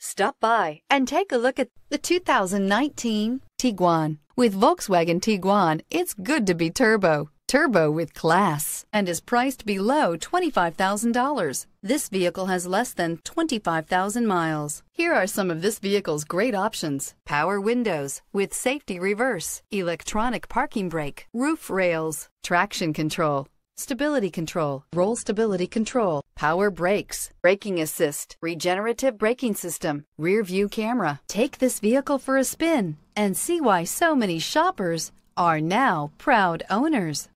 Stop by and take a look at the 2019 Tiguan. With Volkswagen Tiguan, it's good to be turbo. Turbo with class and is priced below $25,000. This vehicle has less than 25,000 miles. Here are some of this vehicle's great options. Power windows with safety reverse, electronic parking brake, roof rails, traction control, Stability control, roll stability control, power brakes, braking assist, regenerative braking system, rear view camera. Take this vehicle for a spin and see why so many shoppers are now proud owners.